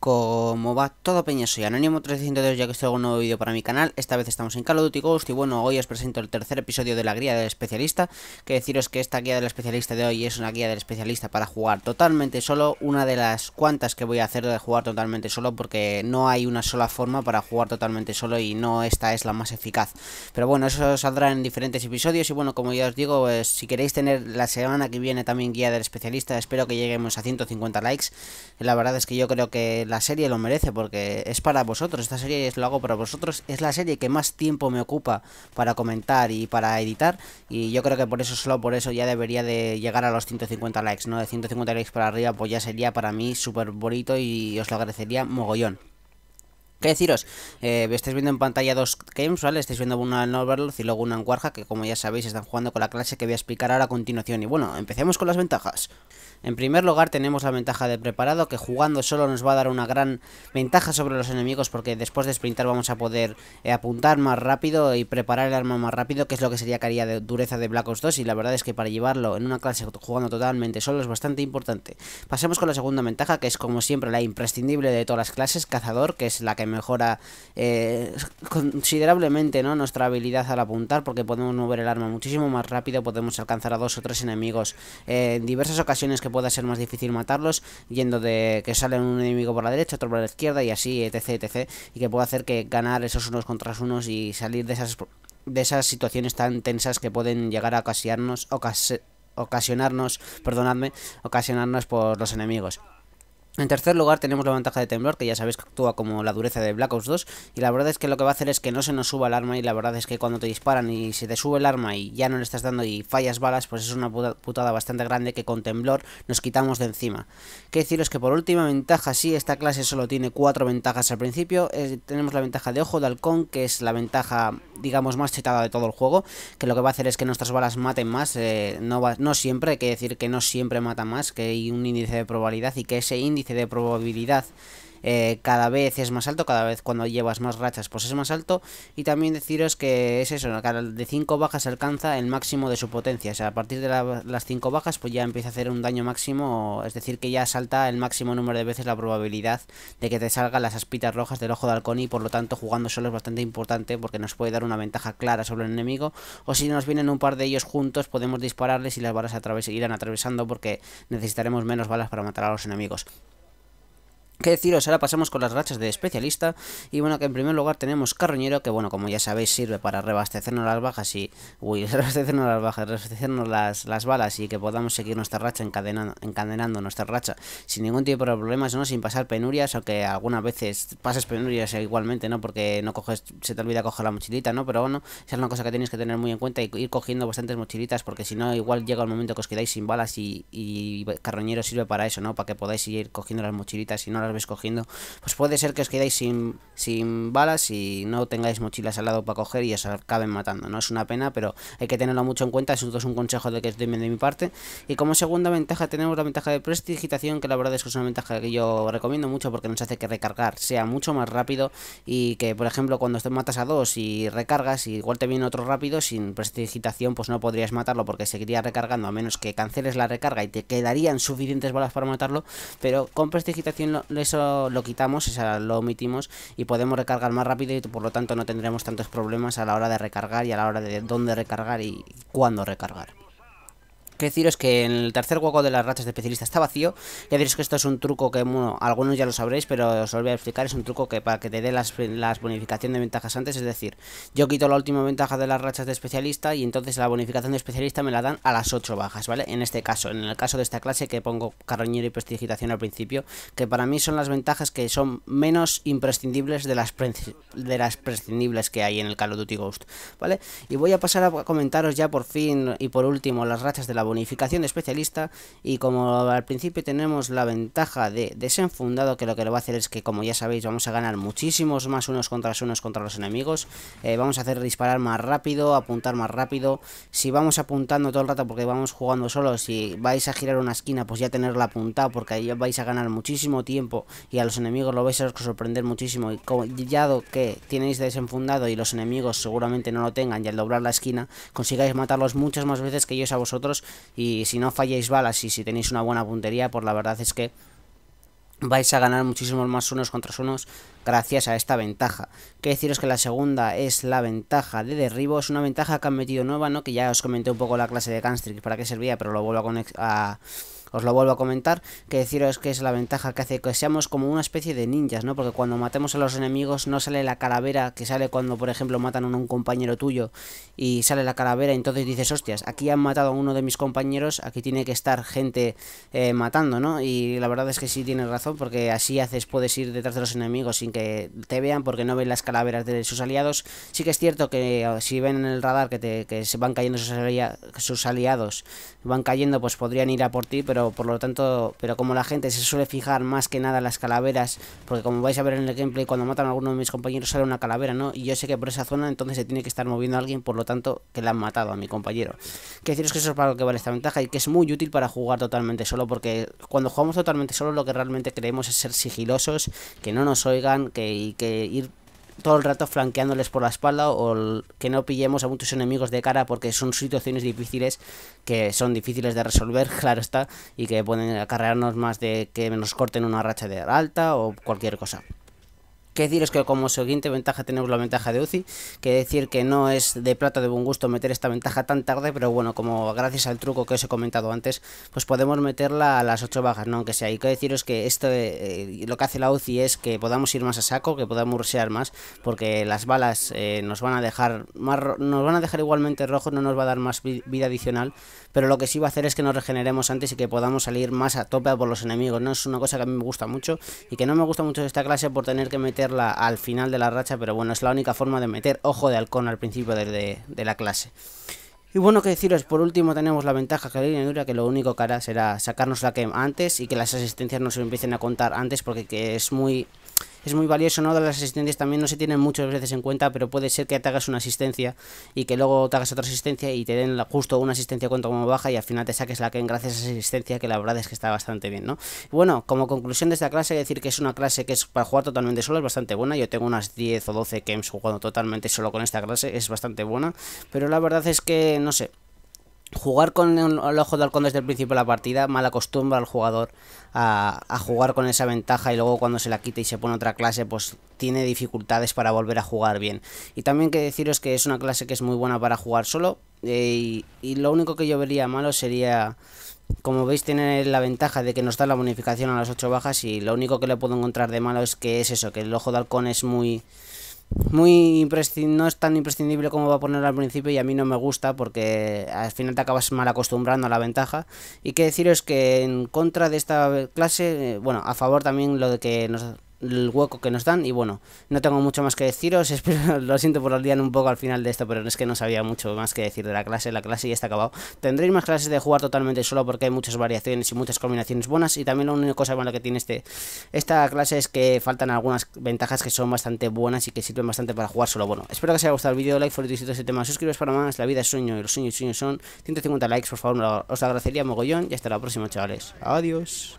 Como va todo peña, soy Anónimo 302 ya que estoy un nuevo vídeo para mi canal, esta vez estamos en Call of Duty Ghost y bueno, hoy os presento el tercer episodio de la guía del especialista, que deciros que esta guía del especialista de hoy es una guía del especialista para jugar totalmente solo, una de las cuantas que voy a hacer de jugar totalmente solo porque no hay una sola forma para jugar totalmente solo y no esta es la más eficaz, pero bueno, eso saldrá en diferentes episodios y bueno, como ya os digo, eh, si queréis tener la semana que viene también guía del especialista, espero que lleguemos a 150 likes, la verdad es que yo creo que la serie lo merece porque es para vosotros, esta serie es, lo hago para vosotros, es la serie que más tiempo me ocupa para comentar y para editar y yo creo que por eso, solo por eso ya debería de llegar a los 150 likes, ¿no? De 150 likes para arriba pues ya sería para mí súper bonito y os lo agradecería mogollón. ¿Qué deciros? Eh, estáis viendo en pantalla dos games, ¿vale? Estáis viendo una en Overlord y luego una en Guarja, que como ya sabéis están jugando con la clase que voy a explicar ahora a continuación. Y bueno, empecemos con las ventajas. En primer lugar tenemos la ventaja de preparado, que jugando solo nos va a dar una gran ventaja sobre los enemigos, porque después de sprintar vamos a poder eh, apuntar más rápido y preparar el arma más rápido, que es lo que sería caría de dureza de Black Ops 2, y la verdad es que para llevarlo en una clase jugando totalmente solo es bastante importante. Pasemos con la segunda ventaja, que es como siempre la imprescindible de todas las clases, cazador, que es la que mejora eh, considerablemente ¿no? nuestra habilidad al apuntar porque podemos mover el arma muchísimo más rápido, podemos alcanzar a dos o tres enemigos eh, en diversas ocasiones que pueda ser más difícil matarlos, yendo de que sale un enemigo por la derecha, otro por la izquierda y así, etc, etc, y que puede hacer que ganar esos unos contra unos y salir de esas, de esas situaciones tan tensas que pueden llegar a ocasionarnos, o ocasionarnos, perdonadme, ocasionarnos por los enemigos. En tercer lugar tenemos la ventaja de temblor, que ya sabéis que actúa como la dureza de Black Ops 2, y la verdad es que lo que va a hacer es que no se nos suba el arma, y la verdad es que cuando te disparan y se te sube el arma y ya no le estás dando y fallas balas, pues es una putada bastante grande que con temblor nos quitamos de encima. Que deciros que por última ventaja, sí, esta clase solo tiene cuatro ventajas al principio, eh, tenemos la ventaja de Ojo de Halcón, que es la ventaja, digamos, más chetada de todo el juego, que lo que va a hacer es que nuestras balas maten más, eh, no, no siempre, hay que decir que no siempre mata más, que hay un índice de probabilidad y que ese índice de probabilidad eh, cada vez es más alto, cada vez cuando llevas más rachas pues es más alto y también deciros que es eso, de 5 bajas alcanza el máximo de su potencia, o sea, a partir de las 5 bajas pues ya empieza a hacer un daño máximo, es decir que ya salta el máximo número de veces la probabilidad de que te salgan las aspitas rojas del ojo de halcón y por lo tanto jugando solo es bastante importante porque nos puede dar una ventaja clara sobre el enemigo o si nos vienen un par de ellos juntos podemos dispararles y las balas irán atravesando porque necesitaremos menos balas para matar a los enemigos. ¿Qué deciros? Ahora pasamos con las rachas de especialista y bueno, que en primer lugar tenemos carroñero que bueno, como ya sabéis sirve para reabastecernos las bajas y... Uy, reabastecernos las bajas, reabastecernos las, las balas y que podamos seguir nuestra racha encadenando, encadenando nuestra racha sin ningún tipo de problemas, ¿no? Sin pasar penurias, o que algunas veces pases penurias igualmente, ¿no? Porque no coges, se te olvida coger la mochilita, ¿no? Pero bueno, esa es una cosa que tenéis que tener muy en cuenta y ir cogiendo bastantes mochilitas porque si no igual llega el momento que os quedáis sin balas y, carroñero sirve para eso, ¿no? Para que podáis ir cogiendo las mochilitas y no las cogiendo, pues puede ser que os quedáis sin, balas y no tengáis mochilas al lado para coger y os acaben matando, ¿no? Es una pena, pero hay que tenerlo mucho en cuenta, eso es un consejo de que estoy de mi parte. Y como segunda ventaja tenemos la ventaja de prestigitación, que la verdad es que es una ventaja que yo recomiendo mucho porque nos hace que recargar sea mucho más rápido y que, por ejemplo, cuando te matas a dos y recargas, igual te viene otro rápido, sin prestigitación pues no podrías matarlo porque seguiría recargando a menos que canceles la recarga y te quedarían suficientes balas para matarlo, pero con prestigitación lo, eso lo quitamos, o lo omitimos y podemos recargar más rápido y por lo tanto no tendremos tantos problemas a la hora de recargar y a la hora de dónde recargar y cuándo recargar que deciros que en el tercer hueco de las rachas de especialista está vacío. Ya diréis que esto es un truco que algunos ya lo sabréis, pero os lo voy a explicar. Es un truco que para que te dé las, las bonificaciones de ventajas antes. Es decir, yo quito la última ventaja de las rachas de especialista y entonces la bonificación de especialista me la dan a las 8 bajas, ¿vale? En este caso, en el caso de esta clase que pongo carroñero y prestigitación al principio, que para mí son las ventajas que son menos imprescindibles de las, de las prescindibles que hay en el Call of Duty Ghost, ¿vale? Y voy a pasar a comentaros ya por fin y por último las rachas de la bonificación de especialista y como al principio tenemos la ventaja de desenfundado que lo que lo va a hacer es que como ya sabéis vamos a ganar muchísimos más unos contra unos contra los enemigos eh, vamos a hacer disparar más rápido, apuntar más rápido si vamos apuntando todo el rato porque vamos jugando solo, si vais a girar una esquina pues ya tenerla apuntada porque ahí vais a ganar muchísimo tiempo y a los enemigos lo vais a sorprender muchísimo y como ya que tenéis desenfundado y los enemigos seguramente no lo tengan y al doblar la esquina consigáis matarlos muchas más veces que ellos a vosotros y si no falláis balas y si tenéis una buena puntería, pues la verdad es que vais a ganar muchísimos más unos contra unos gracias a esta ventaja. Quiero deciros que la segunda es la ventaja de derribo, es una ventaja que han metido nueva, ¿no? Que ya os comenté un poco la clase de Canstrick para qué servía, pero lo vuelvo a, os lo vuelvo a comentar, que deciros que es la ventaja que hace que seamos como una especie de ninjas, ¿no? Porque cuando matemos a los enemigos no sale la calavera que sale cuando, por ejemplo, matan a un compañero tuyo y sale la calavera, y entonces dices, hostias, aquí han matado a uno de mis compañeros, aquí tiene que estar gente eh, matando, ¿no? Y la verdad es que sí tienes razón, porque así haces, puedes ir detrás de los enemigos sin que te vean, porque no ven las calaveras de sus aliados. Sí que es cierto que eh, si ven en el radar que, te, que se van cayendo sus aliados, van cayendo, pues podrían ir a por ti, pero por lo tanto, pero como la gente se suele fijar más que nada en las calaveras, porque como vais a ver en el gameplay, cuando matan a alguno de mis compañeros sale una calavera, ¿no? Y yo sé que por esa zona entonces se tiene que estar moviendo alguien, por lo tanto, que le han matado a mi compañero. Quiero deciros que eso es para lo que vale esta ventaja y que es muy útil para jugar totalmente solo, porque cuando jugamos totalmente solo lo que realmente queremos es ser sigilosos, que no nos oigan, que ir todo el rato flanqueándoles por la espalda o que no pillemos a muchos enemigos de cara porque son situaciones difíciles que son difíciles de resolver, claro está, y que pueden acarrearnos más de que nos corten una racha de alta o cualquier cosa que deciros que como siguiente ventaja tenemos la ventaja de UCI, que decir que no es de plato de buen gusto meter esta ventaja tan tarde, pero bueno, como gracias al truco que os he comentado antes, pues podemos meterla a las 8 bajas, no aunque sea. Y que deciros que esto eh, eh, lo que hace la UCI es que podamos ir más a saco, que podamos rusear más, porque las balas eh, nos van a dejar más nos van a dejar igualmente rojos, no nos va a dar más vida adicional, pero lo que sí va a hacer es que nos regeneremos antes y que podamos salir más a tope por los enemigos, ¿no? Es una cosa que a mí me gusta mucho y que no me gusta mucho esta clase por tener que meter al final de la racha, pero bueno, es la única forma de meter ojo de halcón al principio de, la clase. Y bueno, que deciros, por último tenemos la ventaja que la línea dura, que lo único que hará será sacarnos la que antes y que las asistencias no se empiecen a contar antes porque que es muy es muy valioso, ¿no? Las asistencias también no se tienen muchas veces en cuenta, pero puede ser que te hagas una asistencia y que luego te hagas otra asistencia y te den justo una asistencia cuanto como baja y al final te saques la que gracias a esa asistencia, que la verdad es que está bastante bien, ¿no? Bueno, como conclusión de esta clase, decir que es una clase que es para jugar totalmente solo, es bastante buena. Yo tengo unas 10 o 12 games jugando totalmente solo con esta clase, es bastante buena, pero la verdad es que, no sé, Jugar con el ojo de halcón desde el principio de la partida mal acostumbra al jugador a, jugar con esa ventaja y luego cuando se la quita y se pone otra clase pues tiene dificultades para volver a jugar bien. Y también que deciros que es una clase que es muy buena para jugar solo eh, y, lo único que yo vería malo sería, como veis tiene la ventaja de que nos da la bonificación a las 8 bajas y lo único que le puedo encontrar de malo es que es eso, que el ojo de halcón es muy muy no es tan imprescindible como va a poner al principio y a mí no me gusta porque al final te acabas mal acostumbrando a la ventaja y que deciros que en contra de esta clase eh, bueno a favor también lo de que nos el hueco que nos dan y bueno, no tengo mucho más que deciros, lo siento por día un poco al final de esto, pero es que no sabía mucho más que decir de la clase, la clase ya está acabado. Tendréis más clases de jugar totalmente solo porque hay muchas variaciones y muchas combinaciones buenas y también la única cosa mala que tiene este, esta clase es que faltan algunas ventajas que son bastante buenas y que sirven bastante para jugar solo. Bueno, espero que os haya gustado el vídeo, like, for ese tema, suscribiros para más, la vida es sueño y los sueños sueños son 150 likes, por favor, os agradecería mogollón y hasta la próxima chavales, adiós.